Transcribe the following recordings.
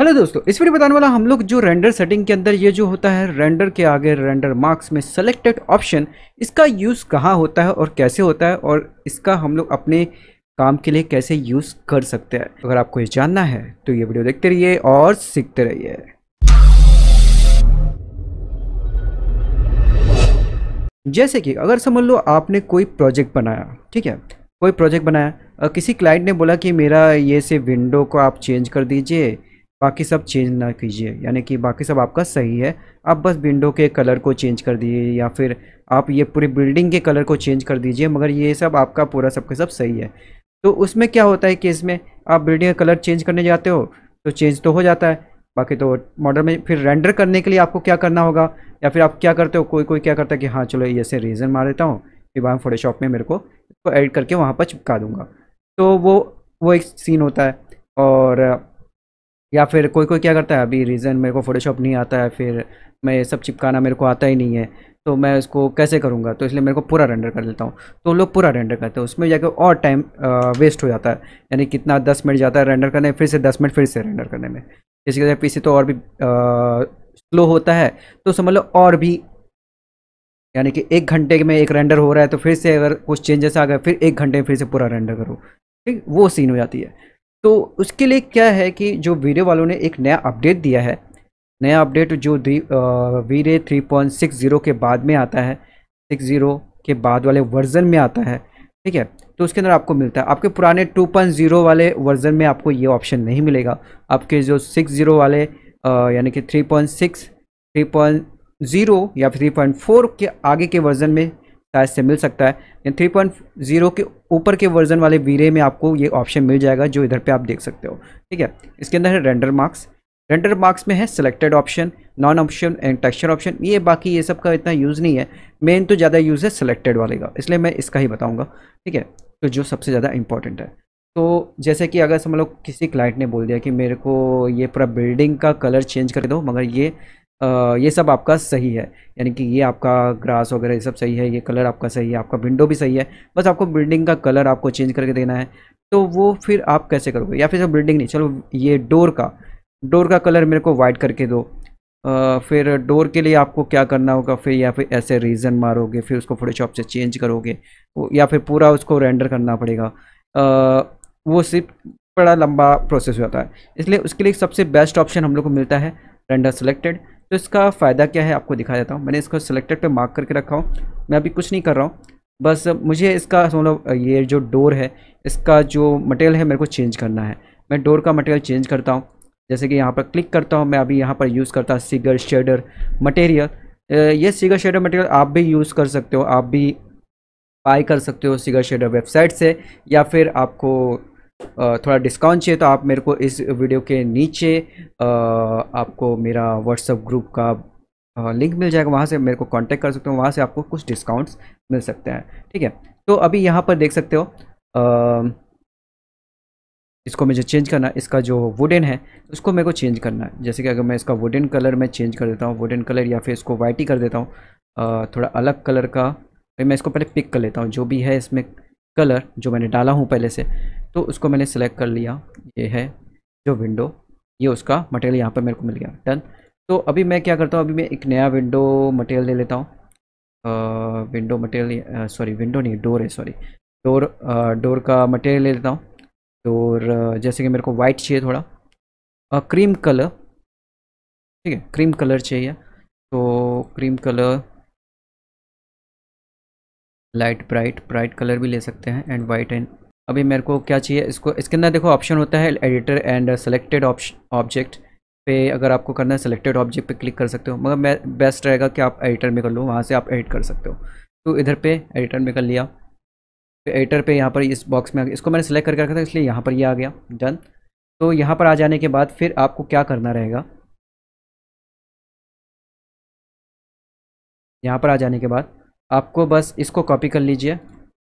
hello दोस्तों इस video बताने वाला हम लोग जो रेंडर सेटिंग के अंदर ये जो होता है रेंडर के आगे रेंडर मार्क्स में सेलेक्टेड ऑप्शन इसका यूज़ कहाँ होता है और कैसे होता है और इसका हम लोग अपने काम के लिए कैसे यूज़ कर सकते हैं अगर आपको ये जानना है तो ये वीडियो देखते रहिए और सीखते रहिए जैसे कि अगर समझ लो आपने कोई प्रोजेक्ट बनाया ठीक है कोई प्रोजेक्ट बनाया किसी क्लाइंट ने बोला कि मेरा ये से विंडो को आप चेंज कर दीजिए बाकी सब चेंज ना कीजिए यानी कि बाकी सब आपका सही है आप बस विंडो के कलर को चेंज कर दिए या फिर आप ये पूरी बिल्डिंग के कलर को चेंज कर दीजिए मगर ये सब आपका पूरा सबके सब सही है तो उसमें क्या होता है कि इसमें आप बिल्डिंग का कलर चेंज करने जाते हो तो चेंज तो हो जाता है बाकी तो मॉडल में फिर रेंडर करने के लिए आपको क्या करना होगा या फिर आप क्या करते हो कोई कोई क्या करता है कि हाँ चलो ऐसे रीज़न मार देता हूँ फिर वहाँ फोटोशॉप में मेरे को इसको एडिट ऐड करके वहाँ पर चिपका दूँगा तो वो वो एक सीन होता है और या फिर कोई कोई क्या करता है अभी रीज़न मेरे को फोटोशॉप नहीं आता है फिर मैं ये सब चिपकाना मेरे को आता ही नहीं है तो मैं इसको कैसे करूँगा तो इसलिए मेरे को पूरा रेंडर कर लेता हूँ तो लोग पूरा रेंडर करते हैं उसमें जाकर और टाइम वेस्ट हो जाता है यानी कितना दस मिनट जाता है रेंडर करने फिर से दस मिनट फिर से रेंडर करने में इसके कि पीसी तो और भी स्लो होता है तो समझ लो मतलब और भी यानी कि एक घंटे में एक रेंडर हो रहा है तो फिर से अगर कुछ चेंजेस आ गए फिर एक घंटे में फिर से पूरा रेंडर करो ठीक वो सीन हो जाती है तो उसके लिए क्या है कि जो वीरे वालों ने एक नया अपडेट दिया है नया अपडेट जो वीरे थ्री पॉइंट सिक्स ज़ीरो के बाद में आता है सिक्स ज़ीरो के बाद वाले वर्जन में आता है ठीक है तो उसके अंदर आपको मिलता है आपके पुराने 2.0 वाले वर्जन में आपको ये ऑप्शन नहीं मिलेगा आपके जो 6.0 वाले यानी कि 3.6 3.0 या पॉइंट 3.4 के आगे के वर्जन में शायद से मिल सकता है या थ्री पॉइंट जीरो के ऊपर के वर्जन वाले वीरे में आपको ये ऑप्शन मिल जाएगा जो इधर पे आप देख सकते हो ठीक है इसके अंदर है रेंडर मार्क्स रेंडर मार्क्स में है selected option non option and texture option ये बाकी ये सब का इतना यूज़ नहीं है मेन तो ज़्यादा यूज़ है सिलेक्टेड वाले का इसलिए मैं इसका ही बताऊँगा ठीक है तो जो सबसे ज़्यादा इंपॉर्टेंट है तो जैसे कि अगर समझ लो किसी क्लाइंट ने बोल दिया कि मेरे को ये पूरा बिल्डिंग का कलर चेंज कर दो मगर ये ये सब आपका सही है यानी कि ये आपका ग्रास वगैरह ये सब सही है ये कलर आपका सही है आपका विंडो भी सही है बस आपको बिल्डिंग का कलर आपको चेंज करके देना है तो वो फिर आप कैसे करोगे या फिर बिल्डिंग नहीं चलो ये डोर का डोर का कलर मेरे को वाइट करके दो आ, फिर डोर के लिए आपको क्या करना होगा फिर या फिर ऐसे रीज़न मारोगे फिर उसको फोटोशॉप से चेंज करोगे या फिर पूरा उसको रेंडर करना पड़ेगा आ, वो सिर्फ बड़ा लंबा प्रोसेस हो जाता है इसलिए उसके लिए सबसे बेस्ट ऑप्शन हम लोग को मिलता है रेंडर सेलेक्टेड तो इसका फ़ायदा क्या है आपको दिखा देता हूँ मैंने इसको सिलेक्टेड पे मार्क करके रखा हूँ मैं अभी कुछ नहीं कर रहा हूँ बस मुझे इसका मतलब ये जो डोर है इसका जो मटेरियल है मेरे को चेंज करना है मैं डोर का मटेरियल चेंज करता हूँ जैसे कि यहाँ पर क्लिक करता हूँ मैं अभी यहाँ पर यूज़ करता हूँ सीगर शेडर मटेरियल ये सीगर शेडर मटेरियल आप भी यूज़ कर सकते हो आप भी बाई कर सकते हो सीगर शेडर वेबसाइट से या फिर आपको थोड़ा डिस्काउंट चाहिए तो आप मेरे को इस वीडियो के नीचे आपको मेरा व्हाट्सअप ग्रुप का लिंक मिल जाएगा वहाँ से मेरे को कांटेक्ट कर सकते हो वहाँ से आपको कुछ डिस्काउंट्स मिल सकते हैं ठीक है तो अभी यहाँ पर देख सकते हो आ, इसको मुझे चेंज करना है इसका जो वुडन है उसको मेरे को चेंज करना है जैसे कि अगर मैं इसका वुडन कलर में चेंज कर देता हूँ वुडन कलर या फिर इसको वाइट ही कर देता हूँ थोड़ा अलग कलर का तो मैं इसको पहले पिक कर लेता हूँ जो भी है इसमें कलर जो मैंने डाला हूँ पहले से तो उसको मैंने सेलेक्ट कर लिया ये है जो विंडो ये उसका मटेरियल यहाँ पर मेरे को मिल गया डन तो अभी मैं क्या करता हूँ अभी मैं एक नया विंडो मटेरियल ले लेता हूँ विंडो मटेरियल सॉरी विंडो नहीं डोर है सॉरी डोर डोर का मटेरियल ले लेता हूँ डोर जैसे कि मेरे को वाइट चाहिए थोड़ा आ, क्रीम कलर ठीक है क्रीम कलर चाहिए तो cream colour light bright bright colour भी ले सकते हैं एंड वाइट एंड अभी मेरे को क्या चाहिए इसको इसके अंदर देखो ऑप्शन होता है एडिटर एंड सेलेक्टेड ऑब्जेक्ट पे अगर आपको करना है सेलेक्टेड ऑब्जेक्ट पे क्लिक कर सकते हो मगर मैं बेस्ट रहेगा कि आप एडिटर में कर लो वहाँ से आप एडिट कर सकते हो तो इधर पे एडिटर में कर लिया तो एडिटर पे यहाँ पर इस बॉक्स में आ गया इसको मैंने सेलेक्ट करके रखा था इसलिए यहाँ पर ये यह आ गया डन तो यहाँ पर आ जाने के बाद फिर आपको क्या करना रहेगा यहाँ पर आ जाने के बाद आपको बस इसको कॉपी कर लीजिए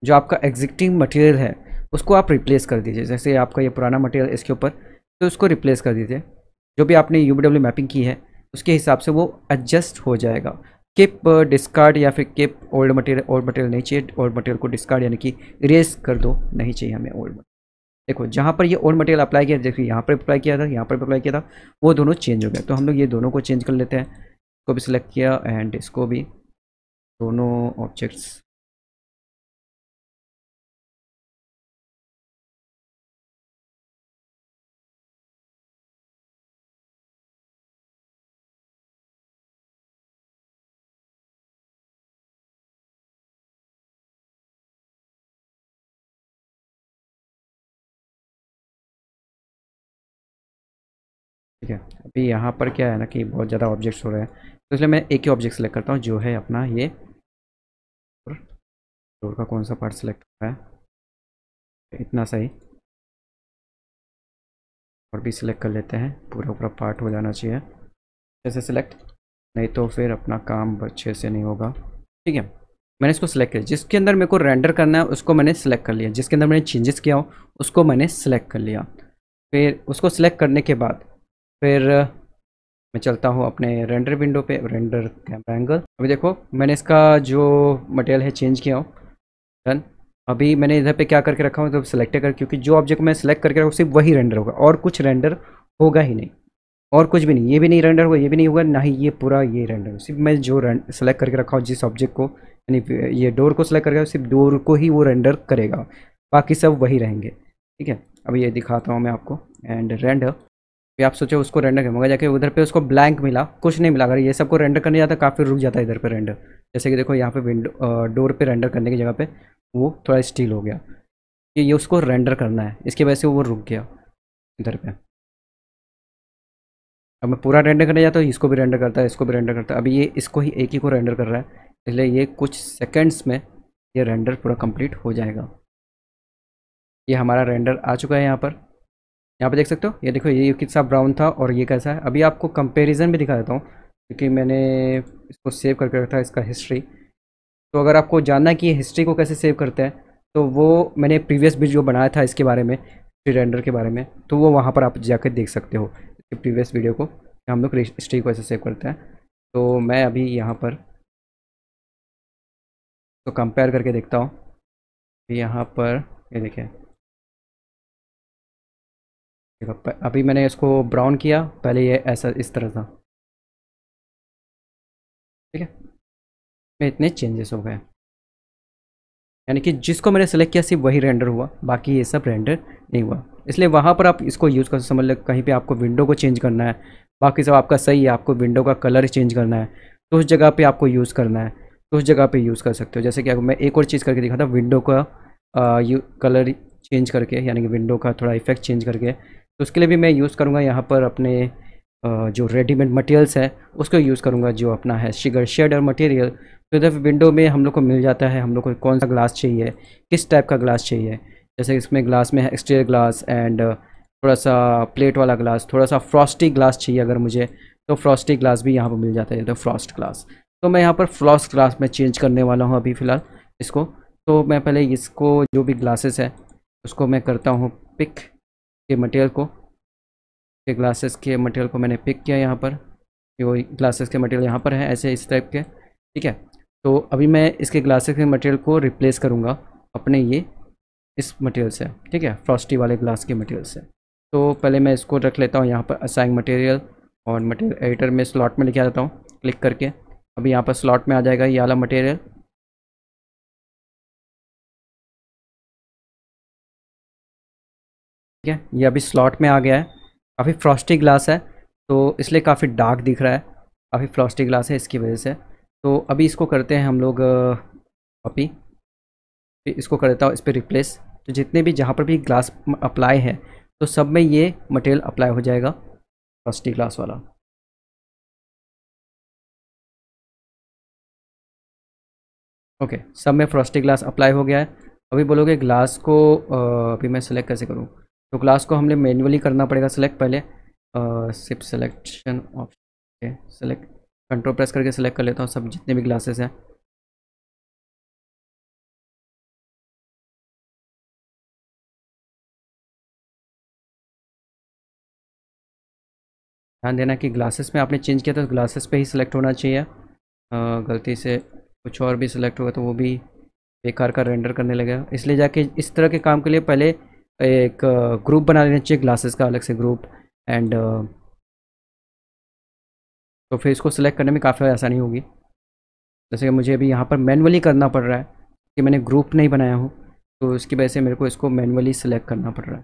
जो आपका एग्जिटिंग मटेरियल है उसको आप रिप्लेस कर दीजिए जैसे आपका ये पुराना मटेरियल इसके ऊपर तो उसको रिप्लेस कर दीजिए जो भी आपने यू मैपिंग की है उसके हिसाब से वो एडजस्ट हो जाएगा किप डिस्कार्ड uh, या फिर keep old material old material नहीं चाहिए ओल्ड मटेरियल को डिस्कार्ड यानी कि इरेज कर दो नहीं चाहिए हमें ओल्ड देखो जहाँ पर ये ओल्ड मटेरियल अप्लाई किया देखिए यहाँ पर अप्लाई किया था यहाँ पर अप्लाई किया था वो दोनों चेंज हो गए तो हम लोग ये दोनों को चेंज कर लेते हैं इसको भी सिलेक्ट किया एंड इसको भी दोनों ऑब्जेक्ट्स ठीक है अभी यहाँ पर क्या है ना कि बहुत ज़्यादा ऑब्जेक्ट्स हो रहे हैं तो इसलिए मैं एक ही ऑब्जेक्ट सेलेक्ट करता हूँ जो है अपना ये डोर का कौन सा पार्ट सेलेक्ट होता है इतना सही और भी सिलेक्ट कर लेते हैं पूरा पूरा पार्ट हो जाना चाहिए जैसे सिलेक्ट नहीं तो फिर अपना काम अच्छे से नहीं होगा ठीक है मैंने इसको सिलेक्ट किया जिसके अंदर मेरे को रेंडर करना है उसको मैंने सेलेक्ट कर लिया जिसके अंदर मैंने चेंजेस किया हो उसको मैंने सेलेक्ट कर लिया फिर उसको सिलेक्ट करने के बाद फिर मैं चलता हूँ अपने रेंडर विंडो पे रेंडर कैमरा एंगल अभी देखो मैंने इसका जो मटेरियल है चेंज किया हूँ डन अभी मैंने इधर पे क्या करके रखा हूँ तो सिलेक्ट कर क्योंकि जो ऑब्जेक्ट मैं सिलेक्ट करके रखा सिर्फ वही रेंडर होगा और कुछ रेंडर होगा ही नहीं और कुछ भी नहीं ये भी नहीं रेंडर होगा ये भी नहीं होगा ना ही ये पूरा ये रेंडर होगा सिर्फ मैं जो सेलेक्ट करके रखा हूँ जिस ऑब्जेक्ट को यानी ये डोर को सिलेक्ट करके सिर्फ डोर को ही वो रेंडर करेगा बाकी सब वही रहेंगे ठीक है अब ये दिखाता हूँ मैं आपको एंड रेंडर भी आप सोचे उसको रेंडर करूँगा जाके उधर पे उसको ब्लैंक मिला कुछ नहीं मिला अगर ये सबको रेंडर करने जाता काफ़ी रुक जाता है इधर पे रेंडर जैसे कि देखो यहाँ पे विंडो डोर पे रेंडर करने की जगह पे वो थोड़ा स्टील हो गया कि ये उसको रेंडर करना है इसकी वजह से वो रुक गया इधर पे अब मैं पूरा रेंडर करने जाता हूँ इसको भी रेंडर करता है इसको भी रेंडर करता है अभी ये इसको ही एक ही को रेंडर कर रहा है इसलिए ये कुछ सेकेंड्स में ये रेंडर पूरा कंप्लीट हो जाएगा ये हमारा रेंडर आ चुका है यहाँ पर यहाँ पे देख सकते हो ये देखो ये कितना ब्राउन था और ये कैसा है अभी आपको कंपेरिजन भी दिखा देता हूँ क्योंकि मैंने इसको सेव करके रखा है इसका हिस्ट्री तो अगर आपको जानना है कि ये हिस्ट्री को कैसे सेव करते हैं तो वो मैंने प्रीवियस वीडियो बनाया था इसके बारे में रेंडर के बारे में तो वो वहाँ पर आप जाकर देख सकते हो इसके प्रीवियस वीडियो को हम लोग हिस्ट्री को ऐसे सेव करते हैं तो मैं अभी यहाँ पर तो कंपेयर करके देखता हूँ यहाँ पर ये देखें देखो अभी मैंने इसको ब्राउन किया पहले ये ऐसा इस तरह था ठीक है मैं इतने चेंजेस हो गए यानी कि जिसको मैंने सेलेक्ट किया सिर्फ वही रेंडर हुआ बाकी ये सब रेंडर नहीं हुआ इसलिए वहाँ पर आप इसको यूज़ कर समझ लो कहीं पे आपको विंडो को चेंज करना है बाकी सब आपका सही है आपको विंडो का कलर चेंज करना है तो उस जगह पे आपको यूज़ करना है तो उस जगह पे यूज़ कर सकते हो जैसे कि मैं एक और चीज़ करके दिखा था विंडो का आ, कलर चेंज करके यानी कि विंडो का थोड़ा इफेक्ट चेंज करके तो उसके लिए भी मैं यूज़ करूँगा यहाँ पर अपने जो रेडीमेड मटेरियल्स है उसको यूज़ करूँगा जो अपना है शिगर शेड और मटेरियल तो इधर विंडो में हम लोग को मिल जाता है हम लोग को कौन सा ग्लास चाहिए किस टाइप का ग्लास चाहिए जैसे इसमें ग्लास में है एक्सटीरियर ग्लास एंड थोड़ा सा प्लेट वाला ग्लास थोड़ा सा फ्रॉस्टी ग्लास चाहिए अगर मुझे तो फ्रॉस्टी ग्लास भी यहाँ पर मिल जाता है तो फ्रॉस्ट ग्लास तो मैं यहाँ पर फ्रॉस्ट ग्लास में चेंज करने वाला हूँ अभी फ़िलहाल इसको तो मैं पहले इसको जो भी ग्लासेस है उसको मैं करता हूँ पिक के मटेरियल को के ग्लासेस के मटेरियल को मैंने पिक किया यहाँ पर वो ग्लासेस के मटेरियल यहाँ पर है ऐसे इस टाइप के ठीक है तो अभी मैं इसके ग्लासेस के मटेरियल को रिप्लेस करूँगा अपने ये इस मटेरियल से ठीक है फ्रॉस्टी वाले ग्लास के मटेरियल से तो पहले मैं इसको रख लेता हूँ यहाँ पर असाइन मटेरियल और मटेरियल एडिटर में स्लॉट में लिखा जाता हूँ क्लिक करके अभी यहाँ पर स्लॉट में आ जाएगा ये वाला मटेरियल ठीक है ये अभी स्लॉट में आ गया है काफ़ी फ्रॉस्टी ग्लास है तो इसलिए काफ़ी डार्क दिख रहा है काफ़ी फ्रॉस्टी ग्लास है इसकी वजह से तो अभी इसको करते हैं हम लोग कॉपी इसको कर देता हूँ इस पर रिप्लेस तो जितने भी जहाँ पर भी ग्लास अप्लाई है तो सब में ये मटेरियल अप्लाई हो जाएगा फ्रॉस्टी ग्लास वाला ओके सब में फ्रॉस्टी ग्लास अप्लाई हो गया है अभी बोलोगे ग्लास को अभी मैं सेलेक्ट कैसे करूँ तो क्लास को हमने मैन्युअली करना पड़ेगा सिलेक्ट पहले सिप selection option select control press करके सिलेक्ट कर लेता हूँ सब जितने भी क्लासेस हैं ध्यान देना कि ग्लासेस में आपने चेंज किया तो ग्लासेस पे ही सिलेक्ट होना चाहिए आ, गलती से कुछ और भी सिलेक्ट होगा तो वो भी बेकार का रेंडर करने लगेगा इसलिए जाके इस तरह के काम के लिए पहले एक ग्रुप बना लेना चाहिए ग्लासेस का अलग से ग्रुप एंड तो फिर इसको सिलेक्ट करने में काफ़ी आसानी होगी जैसे कि मुझे अभी यहाँ पर मैनुअली करना पड़ रहा है कि मैंने ग्रुप नहीं बनाया हूँ तो इसकी वजह से मेरे को इसको मैनुअली सिलेक्ट करना पड़ रहा है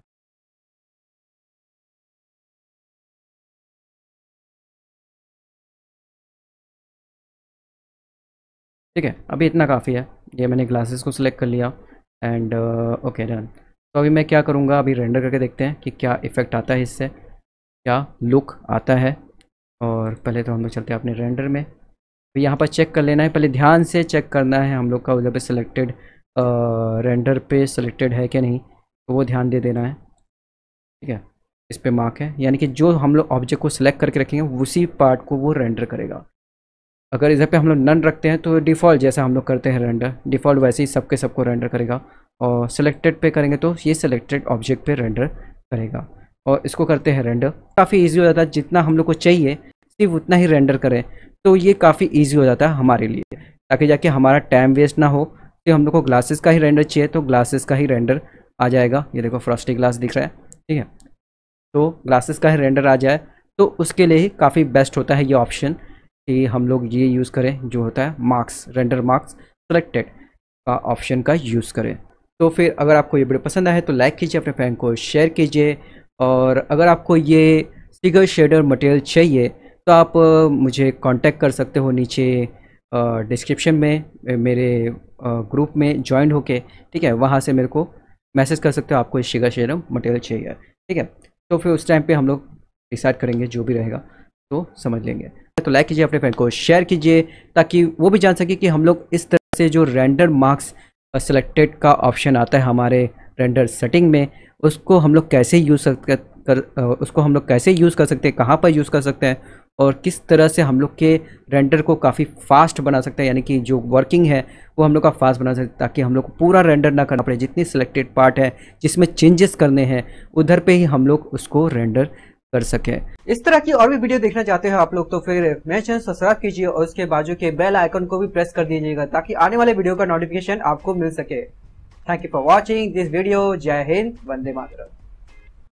ठीक है अभी इतना काफ़ी है ये मैंने ग्लासेस को सिलेक्ट कर लिया एंड ओके डन तो अभी मैं क्या करूँगा अभी रेंडर करके देखते हैं कि क्या इफ़ेक्ट आता है इससे क्या लुक आता है और पहले तो हम लोग चलते हैं अपने रेंडर में तो यहाँ पर चेक कर लेना है पहले ध्यान से चेक करना है हम लोग का उधर पे सिलेक्टेड रेंडर पे सिलेक्टेड है कि नहीं तो वो ध्यान दे देना है ठीक है इस पर मार्क है यानी कि जो हम लोग ऑब्जेक्ट को सिलेक्ट करके रखेंगे उसी पार्ट को वो रेंडर करेगा अगर इधर पे हम लोग नन रखते हैं तो डिफ़ॉल्ट जैसा हम लोग करते हैं रेंडर डिफ़ॉल्ट वैसे ही सबके सबको रेंडर करेगा और सेलेक्टेड पे करेंगे तो ये सिलेक्टेड ऑब्जेक्ट पे रेंडर करेगा और इसको करते हैं रेंडर काफ़ी इजी हो जाता है जितना हम लोग को चाहिए सिर्फ उतना ही रेंडर करें तो ये काफ़ी इजी हो जाता है हमारे लिए ताकि जाके हमारा टाइम वेस्ट ना हो तो हम लोग को ग्लासेस का ही रेंडर चाहिए तो ग्लासेस का ही रेंडर आ जाएगा ये देखो फ्रॉस्टी ग्लास दिख रहा है ठीक है तो ग्लासेस का ही रेंडर आ जाए तो उसके लिए ही काफ़ी बेस्ट होता है ये ऑप्शन कि हम लोग ये यूज़ करें जो होता है मार्क्स रेंडर मार्क्स सेलेक्टेड का ऑप्शन का यूज़ करें तो फिर अगर आपको ये वीडियो पसंद आए तो लाइक कीजिए अपने फ्रेंड को शेयर कीजिए और अगर आपको ये सिगर शेडर मटेरियल चाहिए तो आप मुझे कांटेक्ट कर सकते हो नीचे डिस्क्रिप्शन में मेरे ग्रुप में ज्वाइन होके ठीक है वहाँ से मेरे को मैसेज कर सकते हो आपको सिगर शेडर मटेरियल चाहिए ठीक है तो फिर उस टाइम पर हम लोग डिसाइड करेंगे जो भी रहेगा तो समझ लेंगे तो लाइक कीजिए अपने फ्रेंड को शेयर कीजिए ताकि वो भी जान सके कि हम लोग इस तरह से जो रेंडर मार्क्स सेलेक्टेड का ऑप्शन आता है हमारे रेंडर सेटिंग में उसको हम लोग कैसे यूज़ कर उसको हम लोग कैसे यूज़ कर सकते हैं कहाँ पर यूज़ कर सकते हैं और किस तरह से हम लोग के रेंडर को काफ़ी फास्ट बना सकते हैं यानी कि जो वर्किंग है वो हम लोग का फास्ट बना सकते हैं ताकि हम लोग को पूरा रेंडर ना करना पड़े जितनी सिलेक्टेड पार्ट है जिसमें चेंजेस करने हैं उधर पे ही हम लोग उसको रेंडर कर सके इस तरह की और भी वीडियो देखना चाहते हो आप लोग तो फिर मेरे चैनल सब्सक्राइब कीजिए और उसके बाजू के बेल आइकन को भी प्रेस कर दीजिएगा ताकि आने वाले वीडियो का नोटिफिकेशन आपको मिल सके thank you for watching this video जय हिंद वंदे मातरम